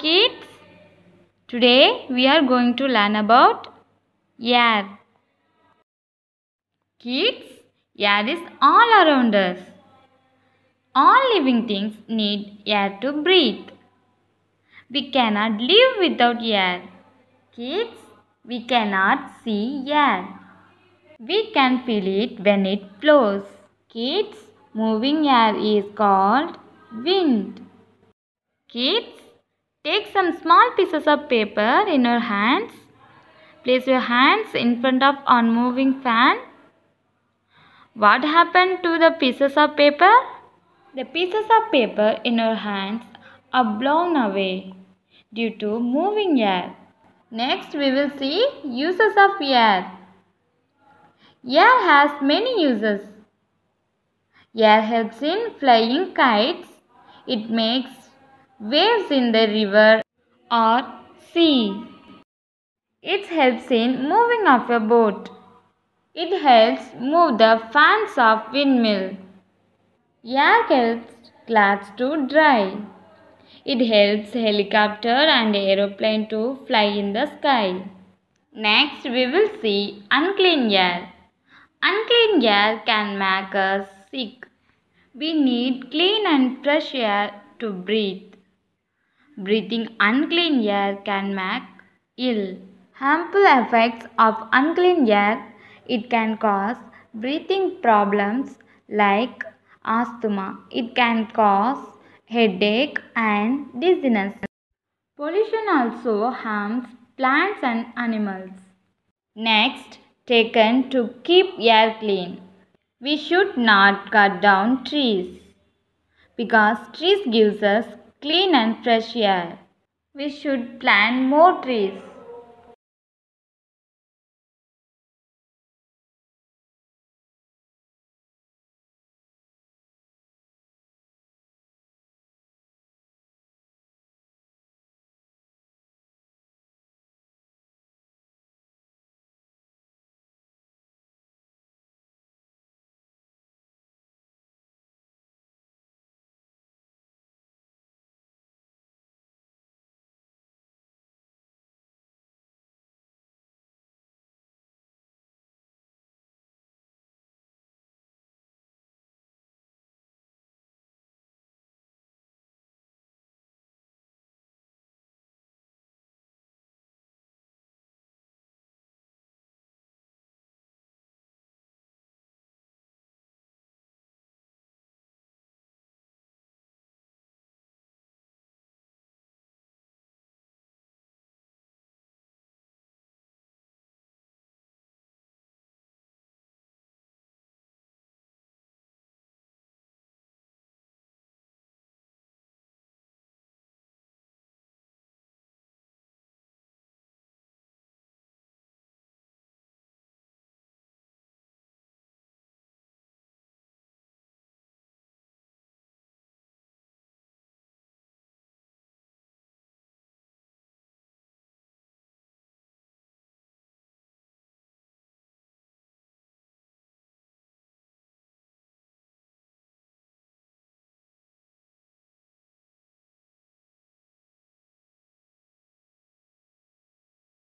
kids. Today we are going to learn about air. Kids, air is all around us. All living things need air to breathe. We cannot live without air. Kids, we cannot see air. We can feel it when it blows. Kids, moving air is called wind. Kids, Take some small pieces of paper in your hands. Place your hands in front of unmoving fan. What happened to the pieces of paper? The pieces of paper in your hands are blown away due to moving air. Next we will see uses of air. Air has many uses. Air helps in flying kites. It makes waves in the river or sea. It helps in moving of a boat. It helps move the fans of windmill. Air helps clouds to dry. It helps helicopter and aeroplane to fly in the sky. Next, we will see unclean air. Unclean air can make us sick. We need clean and fresh air to breathe. Breathing unclean air can make ill. Harmful effects of unclean air it can cause breathing problems like asthma. It can cause headache and dizziness. Pollution also harms plants and animals. Next, taken to keep air clean. We should not cut down trees because trees gives us clean and fresh air. We should plant more trees.